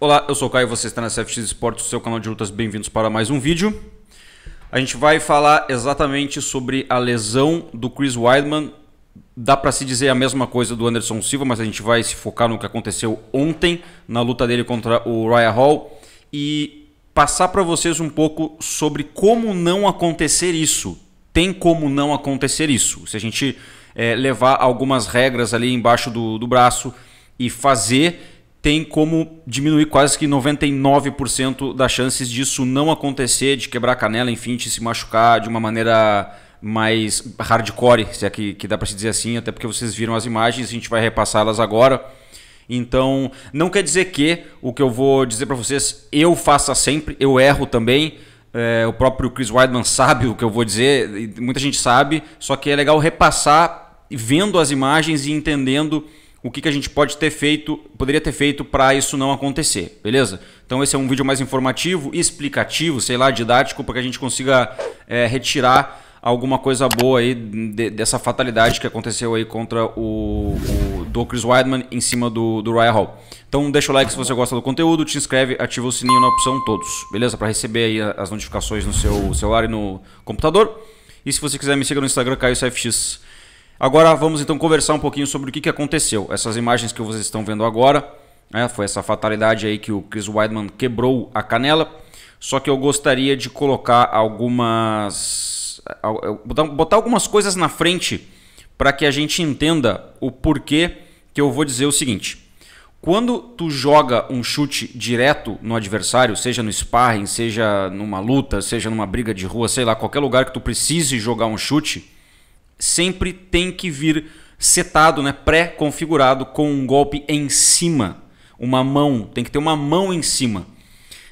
Olá, eu sou o Caio e você está na CFX Esportes, seu canal de lutas. Bem-vindos para mais um vídeo. A gente vai falar exatamente sobre a lesão do Chris Weidman. Dá para se dizer a mesma coisa do Anderson Silva, mas a gente vai se focar no que aconteceu ontem na luta dele contra o Ryan Hall e passar para vocês um pouco sobre como não acontecer isso. Tem como não acontecer isso. Se a gente é, levar algumas regras ali embaixo do, do braço e fazer tem como diminuir quase que 99% das chances disso não acontecer, de quebrar a canela, enfim, de se machucar de uma maneira mais hardcore, se é que, que dá para se dizer assim, até porque vocês viram as imagens, a gente vai repassá-las agora. Então, não quer dizer que o que eu vou dizer para vocês eu faça sempre, eu erro também. É, o próprio Chris Weidman sabe o que eu vou dizer, muita gente sabe, só que é legal repassar vendo as imagens e entendendo o que, que a gente pode ter feito, poderia ter feito para isso não acontecer, beleza? Então esse é um vídeo mais informativo, explicativo, sei lá, didático, para que a gente consiga é, retirar alguma coisa boa aí de, dessa fatalidade que aconteceu aí contra o, o do Chris Weidman em cima do, do Ryan Hall. Então deixa o like se você gosta do conteúdo, te inscreve, ativa o sininho na opção todos, beleza? Para receber aí as notificações no seu celular e no computador. E se você quiser me seguir no Instagram, CaioCFX. Agora vamos então conversar um pouquinho sobre o que, que aconteceu. Essas imagens que vocês estão vendo agora, né, foi essa fatalidade aí que o Chris Weidman quebrou a canela. Só que eu gostaria de colocar algumas. botar algumas coisas na frente para que a gente entenda o porquê que eu vou dizer o seguinte. Quando tu joga um chute direto no adversário, seja no sparring, seja numa luta, seja numa briga de rua, sei lá, qualquer lugar que tu precise jogar um chute, sempre tem que vir setado, né, pré-configurado com um golpe em cima, uma mão, tem que ter uma mão em cima.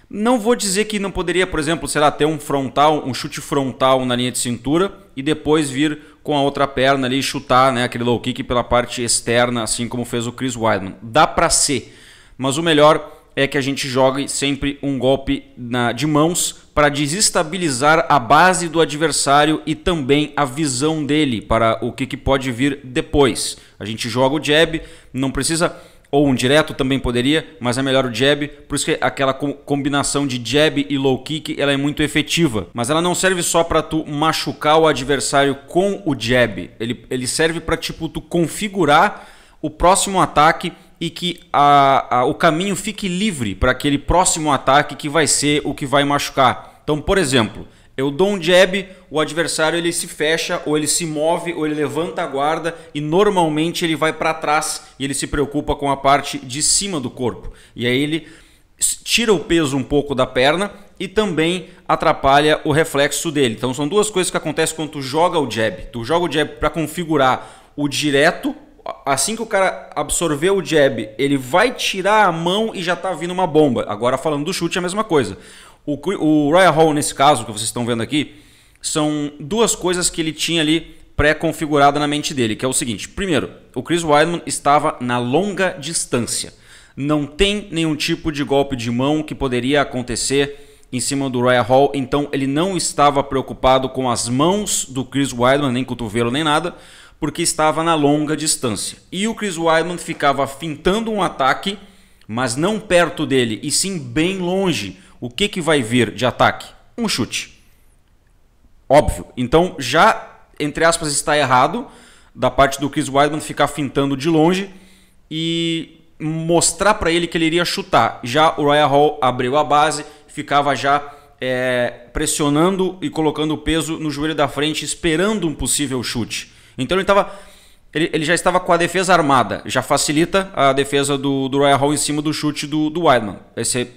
Não vou dizer que não poderia, por exemplo, será ter um frontal, um chute frontal na linha de cintura e depois vir com a outra perna ali e chutar, né, aquele low kick pela parte externa, assim como fez o Chris Weidman. Dá para ser, mas o melhor é que a gente jogue sempre um golpe na, de mãos para desestabilizar a base do adversário e também a visão dele para o que, que pode vir depois. A gente joga o jab, não precisa ou um direto também poderia, mas é melhor o jab, por isso que aquela co combinação de jab e low kick ela é muito efetiva. Mas ela não serve só para tu machucar o adversário com o jab, ele, ele serve para tipo tu configurar o próximo ataque e que a, a, o caminho fique livre para aquele próximo ataque que vai ser o que vai machucar. Então, por exemplo, eu dou um jab, o adversário ele se fecha, ou ele se move, ou ele levanta a guarda e normalmente ele vai para trás e ele se preocupa com a parte de cima do corpo. E aí ele tira o peso um pouco da perna e também atrapalha o reflexo dele. Então são duas coisas que acontecem quando tu joga o jab. Tu joga o jab para configurar o direto assim que o cara absorveu o jab, ele vai tirar a mão e já está vindo uma bomba. Agora falando do chute é a mesma coisa. O, o Hall, nesse caso, que vocês estão vendo aqui, são duas coisas que ele tinha ali pré-configurada na mente dele, que é o seguinte: primeiro, o Chris Weidman estava na longa distância. Não tem nenhum tipo de golpe de mão que poderia acontecer em cima do Ryan Hall, então ele não estava preocupado com as mãos do Chris Weidman, nem cotovelo, nem nada porque estava na longa distância. E o Chris Weidman ficava fintando um ataque, mas não perto dele, e sim bem longe. O que, que vai vir de ataque? Um chute. Óbvio. Então já, entre aspas, está errado da parte do Chris Weidman ficar fintando de longe e mostrar para ele que ele iria chutar. Já o Ryan Hall abriu a base, ficava já é, pressionando e colocando o peso no joelho da frente, esperando um possível chute. Então ele estava ele, já estava com a defesa armada, já facilita a defesa do, do Royal Hall em cima do chute do, do Weidman. Esse,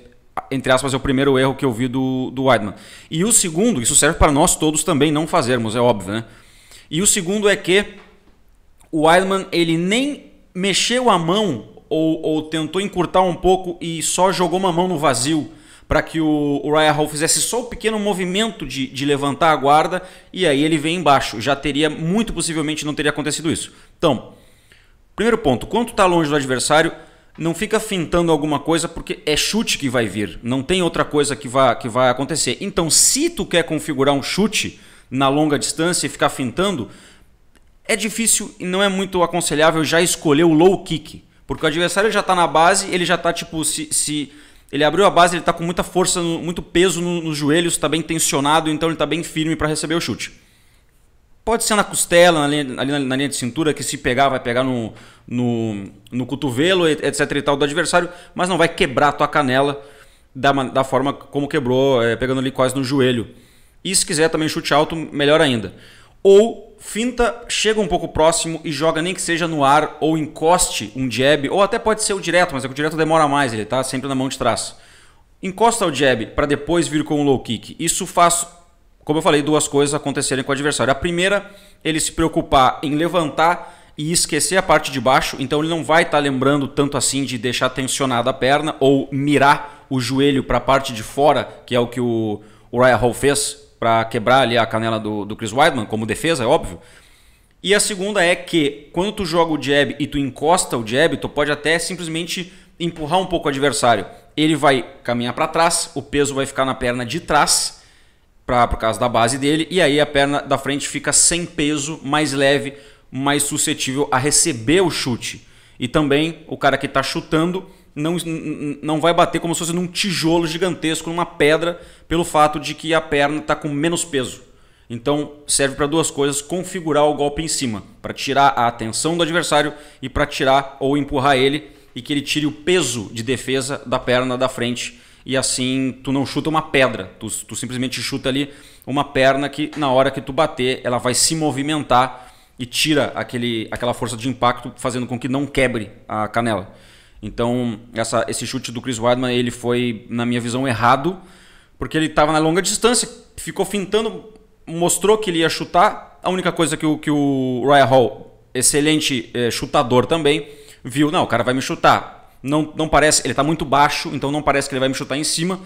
entre aspas, é o primeiro erro que eu vi do, do Weidman. E o segundo, isso serve para nós todos também não fazermos, é óbvio, né? E o segundo é que o Weidman, ele nem mexeu a mão ou, ou tentou encurtar um pouco e só jogou uma mão no vazio para que o, o Ryan Hall fizesse só o um pequeno movimento de, de levantar a guarda e aí ele vem embaixo. Já teria, muito possivelmente, não teria acontecido isso. Então, primeiro ponto, quanto está longe do adversário, não fica fintando alguma coisa porque é chute que vai vir, não tem outra coisa que vai, que vai acontecer. Então, se tu quer configurar um chute na longa distância e ficar fintando, é difícil e não é muito aconselhável já escolher o low kick, porque o adversário já está na base, ele já está tipo se, se ele abriu a base, ele está com muita força, muito peso nos joelhos, está bem tensionado, então ele está bem firme para receber o chute. Pode ser na costela, na linha, ali na, linha de cintura, que se pegar, vai pegar no, no, no cotovelo, etc e tal, do adversário, mas não vai quebrar a tua canela da, da forma como quebrou, é, pegando ali quase no joelho. E se quiser também chute alto, melhor ainda. Ou finta, chega um pouco próximo e joga nem que seja no ar ou encoste um jab, ou até pode ser o direto, mas é que o direto demora mais, ele tá sempre na mão de trás. Encosta o jab para depois vir com um low kick. Isso faz, como eu falei, duas coisas acontecerem com o adversário. A primeira, ele se preocupar em levantar e esquecer a parte de baixo, então ele não vai estar tá lembrando tanto assim de deixar tensionada a perna ou mirar o joelho para a parte de fora, que é o que o, o Ryan Hall fez para quebrar ali a canela do, do Chris Weidman, como defesa, é óbvio. E a segunda é que quando tu joga o jab e tu encosta o jab, tu pode até simplesmente empurrar um pouco o adversário. Ele vai caminhar para trás, o peso vai ficar na perna de trás, pra, por causa da base dele, e aí a perna da frente fica sem peso, mais leve, mais suscetível a receber o chute. E também o cara que está chutando não, não vai bater como se fosse num tijolo gigantesco, numa pedra, pelo fato de que a perna está com menos peso. Então serve para duas coisas: configurar o golpe em cima, para tirar a atenção do adversário e para tirar ou empurrar ele e que ele tire o peso de defesa da perna da frente. E assim tu não chuta uma pedra, tu, tu simplesmente chuta ali uma perna que na hora que tu bater ela vai se movimentar e tira aquele, aquela força de impacto, fazendo com que não quebre a canela. Então, essa, esse chute do Chris Weidman, ele foi, na minha visão, errado, porque ele estava na longa distância, ficou fintando, mostrou que ele ia chutar. A única coisa que o, que o Ryan Hall, excelente é, chutador também, viu, não, o cara vai me chutar. Não, não parece, ele está muito baixo, então não parece que ele vai me chutar em cima.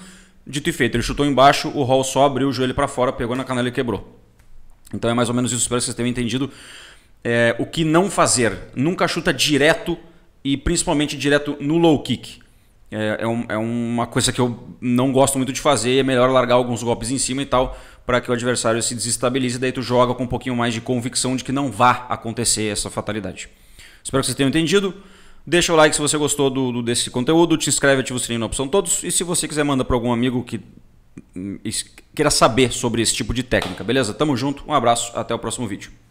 Dito e feito, ele chutou embaixo, o Hall só abriu o joelho para fora, pegou na canela e quebrou. Então é mais ou menos isso, espero que vocês tenham entendido. É, o que não fazer. Nunca chuta direto e principalmente direto no low kick. É, é, um, é, uma coisa que eu não gosto muito de fazer, é melhor largar alguns golpes em cima e tal, para que o adversário se desestabilize, daí tu joga com um pouquinho mais de convicção de que não vá acontecer essa fatalidade. Espero que vocês tenham entendido. Deixa o like se você gostou do, do desse conteúdo, te inscreve, ativa o sininho na opção todos, e se você quiser manda para algum amigo que hum, queira saber sobre esse tipo de técnica, beleza? Tamo junto, um abraço, até o próximo vídeo.